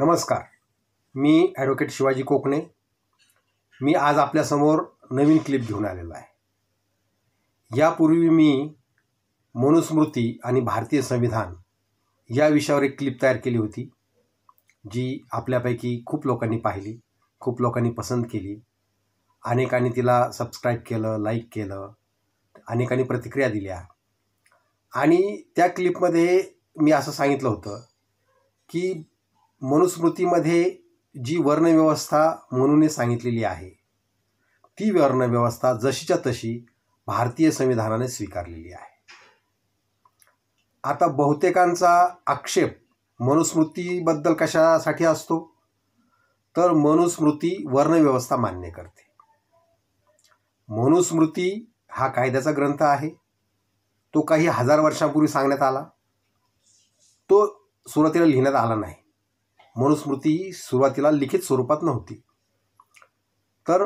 नमस्कार मी ॲडव्होकेट शिवाजी कोकणे मी आज आपल्यासमोर नवीन क्लिप घेऊन आलेलो आहे यापूर्वी मी मनुस्मृती आणि भारतीय संविधान या विषयावर एक क्लिप तयार केली होती जी आपल्यापैकी खूप लोकांनी पाहिली खूप लोकांनी पसंत केली अनेकांनी तिला सबस्क्राईब केलं लाईक केलं अनेकांनी प्रतिक्रिया दिल्या आणि त्या क्लिपमध्ये मी असं सांगितलं होतं की मनुस्मृतीमध्ये जी वर्णव्यवस्था म्हणून सांगितलेली आहे ती वर्णव्यवस्था जशीच्या तशी भारतीय संविधानाने स्वीकारलेली आहे आता बहुतेकांचा आक्षेप मनुस्मृतीबद्दल कशासाठी असतो तर मनुस्मृती वर्णव्यवस्था मान्य करते मनुस्मृती हा कायद्याचा ग्रंथ आहे तो काही हजार वर्षांपूर्वी सांगण्यात आला तो सुरुवातीला लिहिण्यात आला नाही मनुस्मृती सुरुवातीला लिखित स्वरूपात नव्हती तर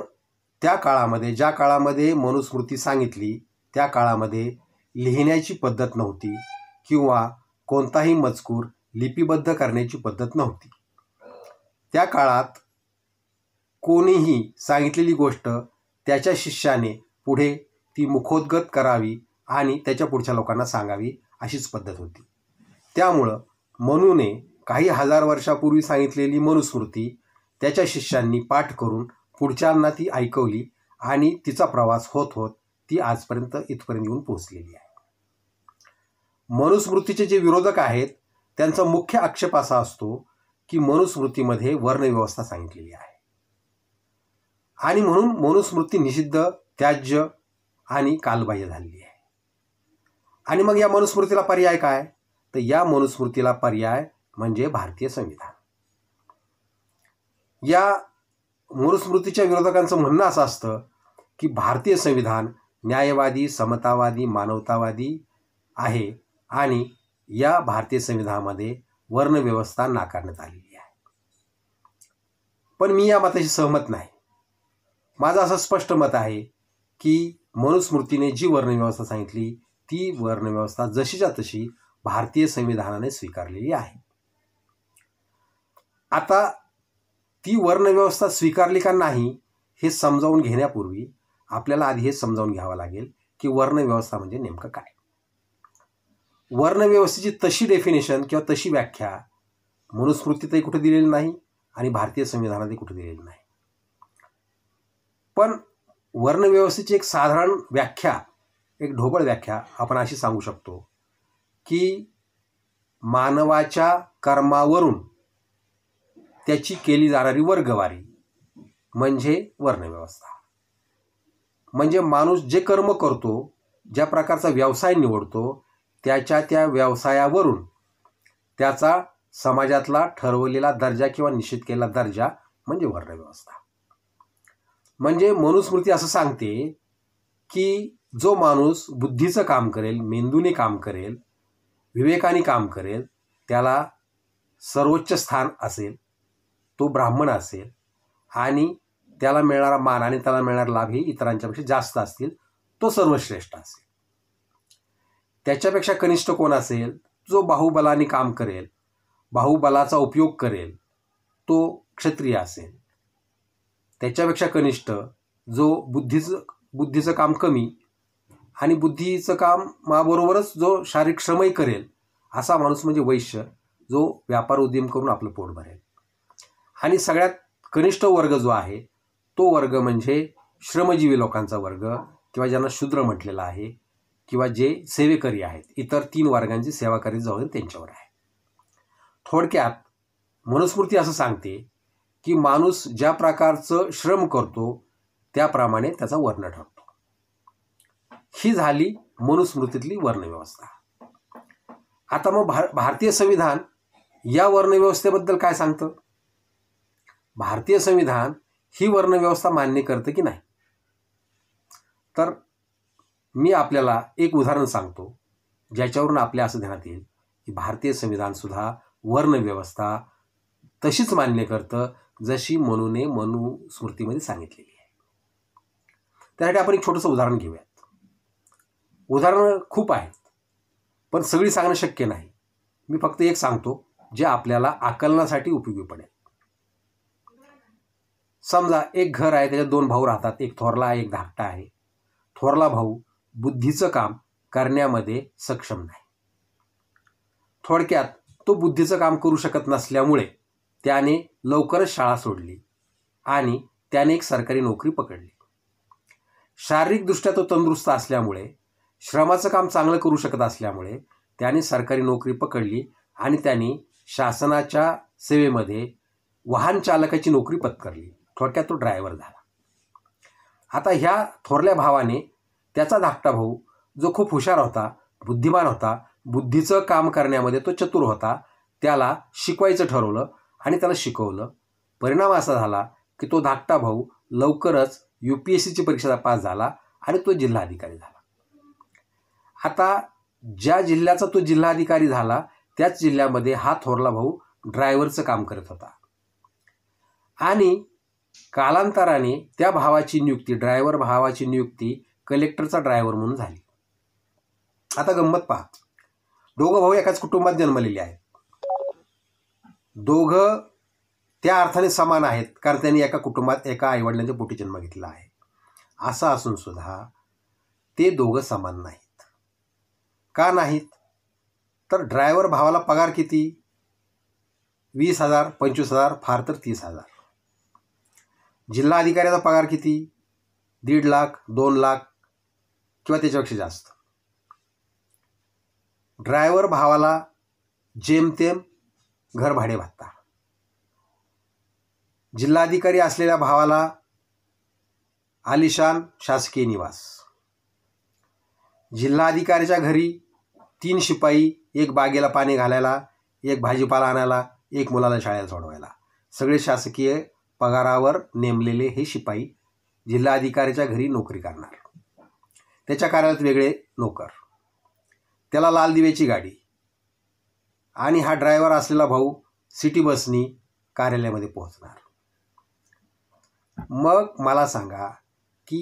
त्या काळामध्ये ज्या काळामध्ये मनुस्मृती सांगितली त्या काळामध्ये लिहिण्याची पद्धत नव्हती किंवा कोणताही मजकूर लिपिबद्ध करण्याची पद्धत नव्हती त्या काळात कोणीही सांगितलेली गोष्ट त्याच्या शिष्याने पुढे ती मुखोद्गत करावी आणि त्याच्या पुढच्या लोकांना सांगावी अशीच पद्धत होती त्यामुळं मनूने काही हजार वर्षापूर्वी सांगितलेली मनुस्मृती त्याच्या शिष्यांनी पाठ करून पुढच्यांना ती ऐकवली आणि तिचा प्रवास होत होत ती आजपर्यंत इथपर्यंत येऊन पोहोचलेली आहे मनुस्मृतीचे जे विरोधक आहेत त्यांचा मुख्य आक्षेप असा असतो की मनुस्मृतीमध्ये वर्णव्यवस्था सांगितलेली आहे आणि म्हणून मनुस्मृती निषिद्ध त्याज्य आणि कालबाह्य झालेली आहे आणि मग या मनुस्मृतीला पर्याय काय तर या मनुस्मृतीला पर्याय म्हणजे भारतीय संविधान या मुरुस्मृतीच्या विरोधकांचं म्हणणं असं असतं की भारतीय संविधान न्यायवादी समतावादी मानवतावादी आहे आणि या भारतीय संविधानामध्ये वर्णव्यवस्था नाकारण्यात आलेली आहे पण मी या मताशी सहमत नाही माझं असं स्पष्ट मत आहे की मनुस्मृतीने जी वर्णव्यवस्था सांगितली ती वर्णव्यवस्था जशीच्या तशी भारतीय संविधानाने स्वीकारलेली आहे आता ती वर्णव्यवस्था स्वीकारली का नाही हे समजावून घेण्यापूर्वी आपल्याला आधी हे समजावून घ्यावं लागेल की वर्णव्यवस्था म्हणजे नेमकं काय वर्णव्यवस्थेची तशी डेफिनेशन किंवा तशी व्याख्या मनुस्मृतीतही कुठे दिलेली नाही आणि भारतीय संविधानातही कुठे दिलेली नाही पण वर्णव्यवस्थेची एक साधारण व्याख्या एक ढोबळ व्याख्या आपण अशी सांगू शकतो की मानवाच्या कर्मावरून त्याची केली जाणारी वर्गवारी म्हणजे वर्णव्यवस्था म्हणजे माणूस जे कर्म करतो ज्या प्रकारचा व्यवसाय निवडतो त्याच्या त्या व्यवसायावरून त्याचा समाजातला ठरवलेला दर्जा किंवा निश्चित केलेला दर्जा म्हणजे वर्णव्यवस्था म्हणजे मनुस्मृती असं सांगते की जो माणूस बुद्धीचं काम करेल मेंदूने काम करेल विवेकाने काम करेल त्याला सर्वोच्च स्थान असेल तो ब्राह्मण असेल आणि त्याला मिळणारा मान आणि त्याला मिळणारा लाभ हे इतरांच्यापेक्षा जास्त असतील तो सर्वश्रेष्ठ असेल त्याच्यापेक्षा कनिष्ठ कोण असेल जो बाहुबलाने काम करेल बाहुबलाचा उपयोग करेल तो क्षत्रिय असेल त्याच्यापेक्षा कनिष्ठ जो बुद्धीचं बुद्धीचं काम कमी आणि बुद्धीचं काम माबरोबरच जो शारीरिक श्रमही करेल असा माणूस म्हणजे वैश्य जो व्यापार उद्यम करून आपलं पोट भरेल आणि सगळ्यात कनिष्ठ वर्ग जो आहे तो वर्ग म्हणजे श्रमजीवी लोकांचा वर्ग किंवा ज्यांना शूद्र म्हटलेला आहे किंवा जे सेवेकरी आहेत इतर तीन वर्गांची सेवाकरी जवळ त्यांच्यावर आहे थोडक्यात मनुस्मृती असं सांगते की माणूस ज्या प्रकारचं श्रम करतो त्याप्रमाणे त्याचा वर्ण ठरतो ही झाली मनुस्मृतीतली वर्णव्यवस्था आता मग भार भारतीय संविधान या वर्णव्यवस्थेबद्दल काय सांगतं भारतीय संविधान ही वर्णव्यवस्था मान्य करतं की नाही तर मी आपल्याला एक उदाहरण सांगतो ज्याच्यावरून आपल्या असं ध्यानात येईल की भारतीय संविधानसुद्धा वर्णव्यवस्था तशीच मान्य करतं जशी मनूने मनुस्मृतीमध्ये स्मृतीमध्ये सांगितलेली आहे त्यासाठी आपण एक छोटंसं उदाहरण घेऊयात उदाहरणं खूप आहेत पण सगळी सांगणं शक्य नाही मी फक्त एक सांगतो जे आपल्याला आकलनासाठी उपयोगी पडेल समजा एक घर आहे त्याच्यात दोन भाऊ राहतात एक थोरला एक धाकटा आहे थोरला भाऊ बुद्धीचं काम करण्यामध्ये सक्षम नाही थोडक्यात तो बुद्धीचं काम करू शकत नसल्यामुळे त्याने लवकरच शाळा सोडली आणि त्याने एक सरकारी नोकरी पकडली शारीरिकदृष्ट्या तो तंदुरुस्त असल्यामुळे श्रमाचं काम चांगलं करू शकत असल्यामुळे त्याने सरकारी नोकरी पकडली आणि त्याने शासनाच्या सेवेमध्ये वाहन चालकाची नोकरी पत्करली थोडक्यात तो ड्रायव्हर झाला आता ह्या थोरल्या भावाने त्याचा धाकटा भाऊ जो खूप हुशार होता बुद्धिमान होता बुद्धीचं काम करण्यामध्ये तो चतुर होता त्याला शिकवायचं ठरवलं आणि त्याला शिकवलं परिणाम असा झाला की तो धाकटा भाऊ लवकरच यू पी एस सीची परीक्षा पास झाला आणि तो जिल्हाधिकारी झाला आता ज्या जिल्ह्याचा तो जिल्हाधिकारी झाला त्याच जिल्ह्यामध्ये हा थोरला भाऊ ड्रायव्हरचं काम करत होता आणि कालांतराने त्या भावाची नियुक्ती ड्रायव्हर भावाची नियुक्ती कलेक्टरचा ड्रायव्हर म्हणून झाली आता गंमत पहा दोघं भाऊ एकाच कुटुंबात जन्मलेले आहेत दोघं त्या अर्थाने समान आहेत कारण त्यांनी एका कुटुंबात एका आईवडिलांच्या पोटी जन्म घेतला आहे असं असून सुद्धा ते दोघं समान नाहीत का नाहीत तर ड्रायव्हर भावाला पगार किती वीस हजार पंचवीस हजार फार तर तीस हजार जिल्हा अधिकाऱ्याचा पगार किती दीड लाख दोन लाख किंवा त्याच्यापेक्षा जास्त ड्रायव्हर भावाला जेमतेम घर भाडे भत्ता जिल्हाधिकारी असलेल्या भावाला आलिशान शासकीय निवास जिल्हाधिकाऱ्याच्या घरी तीन शिपाई एक बागेला पाणी घालायला एक भाजीपाला आणायला एक मुलाला शाळेला सोडवायला सगळे शासकीय पगारावर नेमलेले हे शिपाई जिल्हाधिकाऱ्याच्या घरी नोकरी करणार त्याच्या कार्यालयात वेगळे नोकर त्याला लाल दिव्याची गाडी आणि हा ड्रायव्हर असलेला भाऊ सिटी बसनी कार्यालयामध्ये पोहोचणार मग मला सांगा की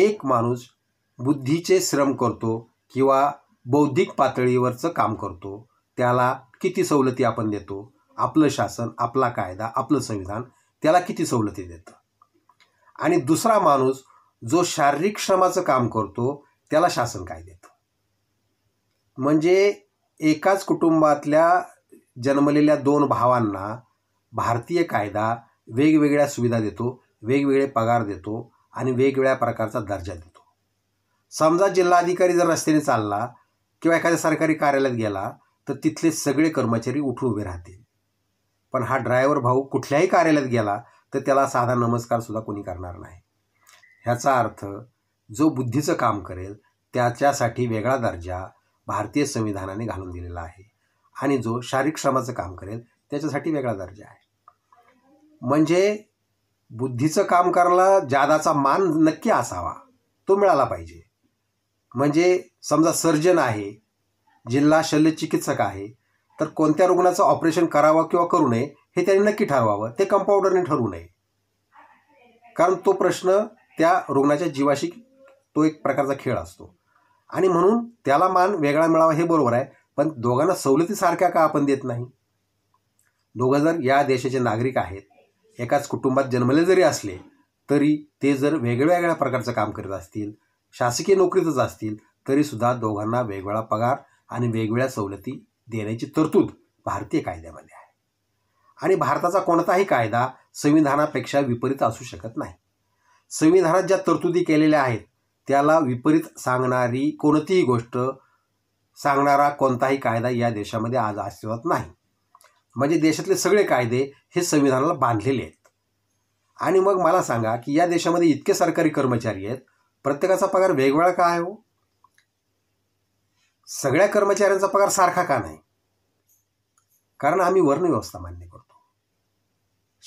एक माणूस बुद्धीचे श्रम करतो किंवा बौद्धिक पातळीवरचं काम करतो त्याला किती सवलती आपण देतो आपलं शासन आपला कायदा आपलं संविधान त्याला किती सवलती देतं आणि दुसरा माणूस जो शारीरिक श्रमाचं काम करतो त्याला शासन काय देतं म्हणजे एकाच कुटुंबातल्या जन्मलेल्या दोन भावांना भारतीय कायदा वेगवेगळ्या सुविधा देतो वेगवेगळे पगार देतो आणि वेगवेगळ्या प्रकारचा दर्जा देतो समजा जिल्हाधिकारी जर रस्त्याने चालला किंवा एखाद्या सरकारी कार्यालयात गेला तर तिथले सगळे कर्मचारी उठून उभे राहतील पण हा ड्रायव्हर भाऊ कुठल्याही कार्यालयात गेला तर त्याला साधा नमस्कारसुद्धा कोणी करणार नाही ह्याचा अर्थ जो बुद्धीचं काम करेल त्याच्यासाठी वेगळा दर्जा भारतीय संविधानाने घालून दिलेला आहे आणि जो शारीरिक श्रमाचं काम करेल त्याच्यासाठी वेगळा दर्जा आहे म्हणजे बुद्धीचं काम करायला जादाचा मान नक्की असावा तो मिळाला पाहिजे म्हणजे समजा सर्जन आहे जिल्हा शल्यचिकित्सक आहे तर कोणत्या रुग्णाचं ऑपरेशन करावं किंवा करू नये हे त्यांनी नक्की ठरवावं ते कंपाऊंडरने ठरू नये कारण तो प्रश्न त्या रुग्णाच्या जीवाशी तो एक प्रकारचा खेळ असतो आणि म्हणून त्याला मान वेगळा मिळावा हे बरोबर आहे पण दोघांना सवलतीसारख्या का आपण देत नाही दोघं जर या देशाचे नागरिक आहेत एकाच कुटुंबात जन्मले जरी असले तरी ते जर वेगळ्या प्रकारचं काम करत असतील शासकीय नोकरीतच असतील तरीसुद्धा दोघांना वेगवेगळा पगार आणि वेगवेगळ्या सवलती देण्याची तरतूद भारतीय कायद्यामध्ये आहे आणि भारताचा कोणताही कायदा संविधानापेक्षा विपरीत असू शकत नाही संविधानात ज्या तरतुदी केलेल्या आहेत त्याला विपरीत सांगणारी कोणतीही गोष्ट सांगणारा कोणताही कायदा या देशामध्ये आज अस्तित्वात नाही म्हणजे देशातले सगळे कायदे हे संविधानाला बांधलेले आहेत आणि मग मला सांगा की या देशामध्ये इतके सरकारी कर्मचारी आहेत प्रत्येकाचा पगार वेगवेगळा काय आहे हो सगळ्या कर्मचाऱ्यांचा पगार सारखा का नाही कारण आम्ही वर्णव्यवस्था मान्य करतो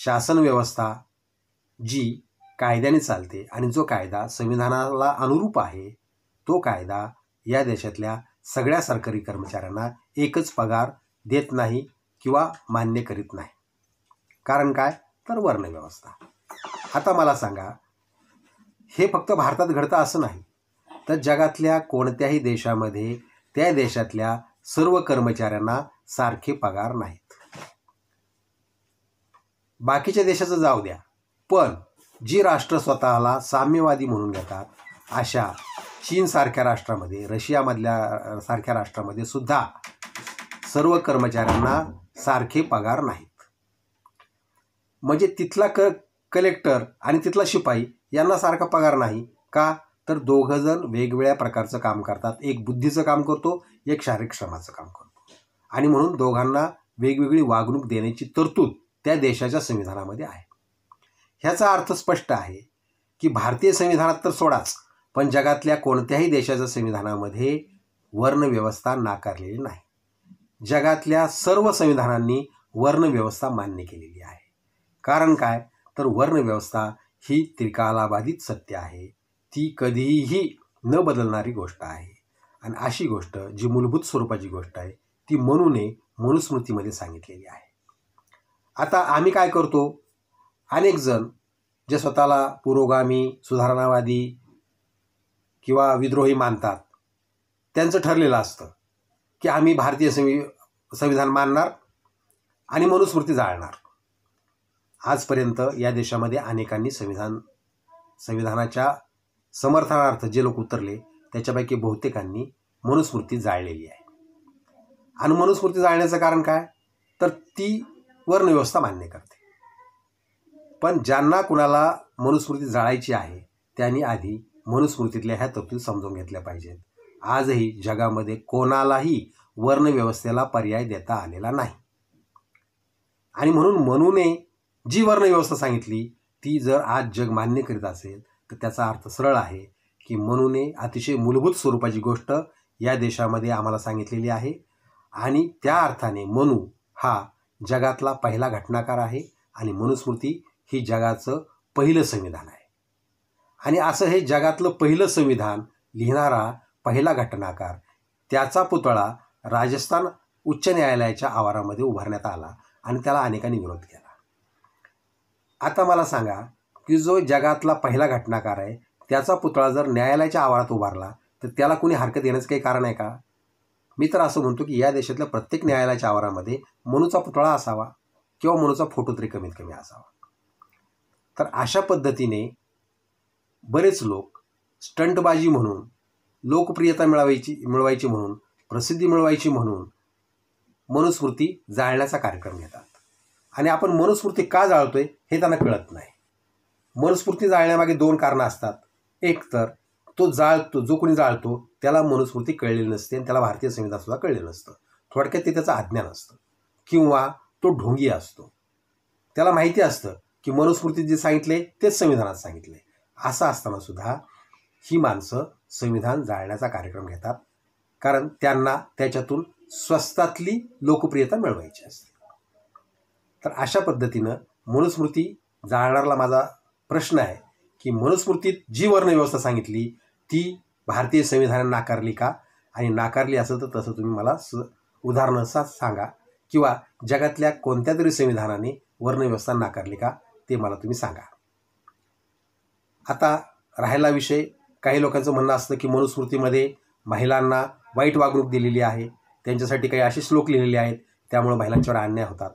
शासन व्यवस्था जी कायद्याने चालते आणि जो कायदा संविधानाला अनुरूप आहे तो कायदा या देशातल्या सगळ्या सरकारी कर्मचाऱ्यांना एकच पगार देत नाही किंवा मान्य करीत नाही कारण काय तर वर्णव्यवस्था आता मला सांगा हे फक्त भारतात घडतं असं नाही तर जगातल्या कोणत्याही देशामध्ये त्या देशातल्या सर्व कर्मचाऱ्यांना सारखे पगार नाहीत बाकीच्या देशाचं जाऊ द्या पण जी राष्ट्र स्वतःला साम्यवादी म्हणून घेतात अशा चीनसारख्या राष्ट्रामध्ये रशियामधल्या सारख्या राष्ट्रामध्ये सुद्धा सर्व कर्मचाऱ्यांना सारखे पगार नाहीत म्हणजे तिथला क कलेक्टर आणि तिथला शिपाई यांना सारखा पगार नाही का तर दोघंजण वेगवेगळ्या प्रकारचं काम करतात एक बुद्धीचं काम करतो एक शारीरिक श्रमाचं काम करतो आणि म्हणून दोघांना वेगवेगळी वागणूक देण्याची तरतूद त्या देशाच्या संविधानामध्ये आहे ह्याचा अर्थ स्पष्ट आहे की भारतीय संविधानात तर सोडाच पण जगातल्या कोणत्याही देशाच्या संविधानामध्ये वर्णव्यवस्था नाकारलेली नाही जगातल्या सर्व संविधानांनी वर्णव्यवस्था मान्य केलेली आहे कारण काय तर वर्णव्यवस्था ही त्रिकालाबाधित सत्य आहे ती कधीही न बदलणारी गोष्ट आहे आणि अशी गोष्ट जी मूलभूत स्वरूपाची गोष्ट आहे ती मनूने मनुस्मृतीमध्ये सांगितलेली आहे आता आम्ही काय करतो अनेकजण जे स्वतःला पुरोगामी सुधारणावादी किंवा विद्रोही मानतात त्यांचं ठरलेलं असतं की आम्ही भारतीय संविधान मानणार आणि मनुस्मृती जाळणार आजपर्यंत या देशामध्ये अनेकांनी संविधान संविधानाच्या समर्थनार्थ जे लोक उतरले त्याच्यापैकी बहुतेकांनी मनुस्मृती जाळलेली आहे आणि मनुस्मृती जाळण्याचं कारण काय तर ती वर्णव्यवस्था मान्य करते पण ज्यांना कुणाला मनुस्मृती जाळायची आहे त्यांनी आधी मनुस्मृतीतल्या ह्या तरतूद समजून घेतल्या पाहिजेत आजही जगामध्ये कोणालाही वर्णव्यवस्थेला पर्याय देता आलेला नाही आणि म्हणून मनूने जी वर्णव्यवस्था सांगितली ती जर आज जग मान्य करीत असेल तर त्याचा अर्थ सरळ आहे की मनूने अतिशय मूलभूत स्वरूपाची गोष्ट या देशामध्ये आम्हाला सांगितलेली आहे आणि त्या अर्थाने मनू हा जगातला पहिला घटनाकार आहे आणि मनुस्मृती ही जगाचं पहिलं संविधान आहे आणि असं हे जगातलं पहिलं संविधान लिहिणारा पहिला घटनाकार त्याचा पुतळा राजस्थान उच्च न्यायालयाच्या आवारामध्ये उभारण्यात आला आणि त्याला अनेकांनी विरोध केला आता मला सांगा की जो जगातला पहिला घटनाकार आहे त्याचा पुतळा जर न्यायालयाच्या आवारात उभारला तर त्याला कुणी हरकत येण्याचं काही कारण आहे का मी तर असं म्हणतो की या देशातल्या प्रत्येक न्यायालयाच्या आवारामध्ये मनूचा पुतळा असावा किंवा मनूचा फोटो तरी कमीत कमी असावा तर अशा पद्धतीने बरेच लोक स्टंटबाजी म्हणून लोकप्रियता मिळवायची मिळवायची म्हणून प्रसिद्धी मिळवायची म्हणून मनुस्मृती जाळण्याचा कार्यक्रम घेतात आणि आपण मनुस्मृती का जाळतोय हे त्यांना कळत नाही मनुस्मृती जाळण्यामागे दोन कारणं असतात एक तर तो जाळतो जो कोणी जाळतो त्याला मनुस्मृती कळलेली नसते आणि त्याला भारतीय संविधानसुद्धा कळलेलं नसतं थोडक्यात ते त्याचं अज्ञान असतं किंवा तो ढोंगी असतो त्याला माहिती असतं की मनुस्मृती जे सांगितले तेच संविधानात सांगितले असं असताना सुद्धा ही माणसं संविधान जाळण्याचा कार्यक्रम घेतात कारण त्यांना त्याच्यातून स्वस्तातली लोकप्रियता मिळवायची असते तर अशा पद्धतीनं मनुस्मृती जाळणारला माझा प्रश्न आहे की मनुस्मृतीत जी वर्णव्यवस्था सांगितली ती भारतीय संविधानाने नाकारली का आणि नाकारली असं तर तसं तुम्ही मला स असा सांगा किंवा जगातल्या कोणत्या तरी संविधानाने वर्णव्यवस्था नाकारली का ते मला तुम्ही सांगा आता राहायला विषय काही लोकांचं म्हणणं असतं की मनुस्मृतीमध्ये महिलांना वाईट वागणूक दिलेली आहे त्यांच्यासाठी काही असे श्लोक लिहिलेले आहेत त्यामुळे महिलांच्यावर अन्याय होतात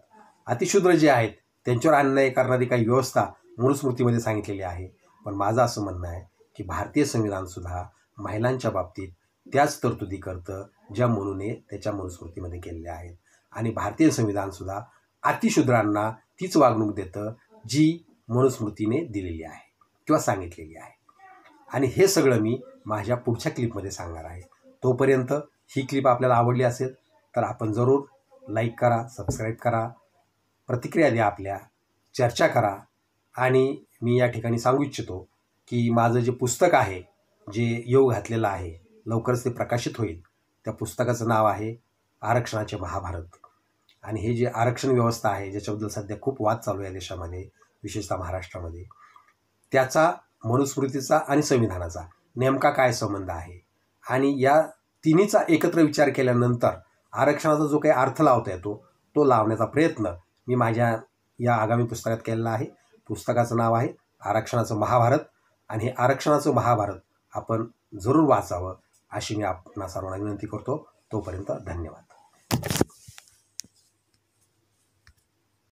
अतिशूद्र जे आहेत त्यांच्यावर अन्याय करणारी काही व्यवस्था मूळ स्मृतीमध्ये सांगितलेली आहे पण माझं असं म्हणणं आहे की भारतीय संविधानसुद्धा महिलांच्या बाबतीत त्याच तरतुदी करतं ज्या मनुने त्याच्या मनुस्मृतीमध्ये केलेल्या आहेत आणि भारतीय संविधानसुद्धा अतिशूद्रांना तीच वागणूक देतं जी मनुस्मृतीने दिलेली आहे किंवा सांगितलेली आहे आणि हे सगळं मी माझ्या पुढच्या क्लिपमध्ये सांगणार आहे तोपर्यंत ही क्लिप आपल्याला आवडली असेल तर आपण जरूर लाईक करा सबस्क्राईब करा प्रतिक्रिया द्या आपल्या चर्चा करा आणि मी या ठिकाणी सांगू इच्छितो की माझं जे पुस्तक आहे जे योग घातलेलं आहे लवकरच ते प्रकाशित होईल त्या पुस्तकाचं नाव आहे आरक्षणाचे महाभारत आणि हे जे आरक्षण व्यवस्था आहे ज्याच्याबद्दल सध्या खूप वाद चालू आहे देशामध्ये विशेषतः महाराष्ट्रामध्ये त्याचा मनुस्मृतीचा आणि संविधानाचा नेमका काय संबंध आहे आणि या तिन्हीचा एकत्र विचार केल्यानंतर आरक्षणाचा जो काही अर्थ लावता येतो तो लावण्याचा प्रयत्न मी माझ्या या आगामी पुस्तकात केलेला आहे पुस्तकाचं नाव आहे आरक्षणाचं महाभारत आणि हे आरक्षणाचं महाभारत आपण जरूर वाचावं अशी मी आपणा सर्वांना विनंती करतो तोपर्यंत धन्यवाद